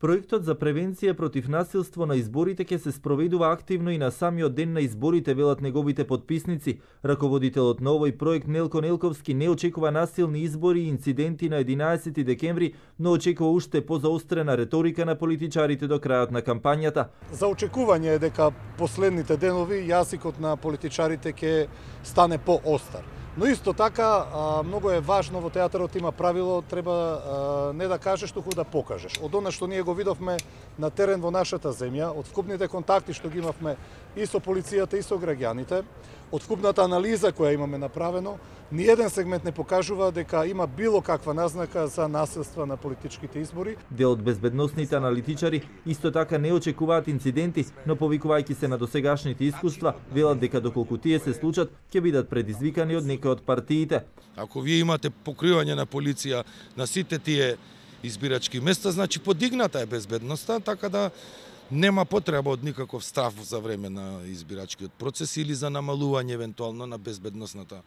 Проектот за превенција против насилство на изборите ќе се спроведува активно и на самиот ден на изборите, велат неговите подписници. Раководителот на овој проект Нелко Нелковски не очекува насилни избори и инциденти на 11 декември, но очекува уште позаострена реторика на политичарите до крајот на кампањата. За очекување е дека последните денови јасикот на политичарите ќе стане поостар. Но исто така, многу е важно во театарот има правило, треба не да кажеш, туку да покажеш. Од она што ние го видовме на терен во нашата земја, од вкупните контакти што ги имавме и со полицијата и со граѓаните, од вкупната анализа која имаме направено, ни еден сегмент не покажува дека има било каква назнака за насилства на политичките избори. Дел од безбедносните аналитичари исто така не очекуваат инциденти, но повикувајќи се на досегашните искуства, велат дека доколку тие се случат, ќе бидат предизвикани од некои од партиите. Ако вие имате покривање на полиција на сите тие избирачки места, значи подигната е безбедноста, така да нема потреба од никаков страф за време на избирачкиот процес или за намалување евентуално на безбедносната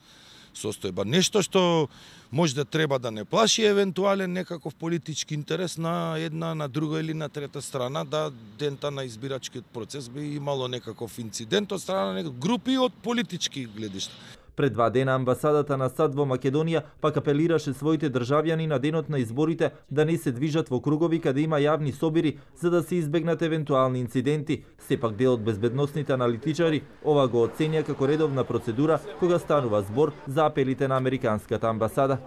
состојба. Нешто што може да треба да не плаши евентуален некаков политички интерес на една, на друга или на трета страна, да дента на избирачкиот процес би имало некаков инцидент од страна на групи од политички гледишта. Пред два дена амбасадата на САД во Македонија пак апелираше своите државјани на денот на изборите да не се движат во кругови каде има јавни собири за да се избегнат евентуални инциденти. Сепак дел од безбедносните аналитичари ова го оценија како редовна процедура кога станува збор за апелите на Американската амбасада.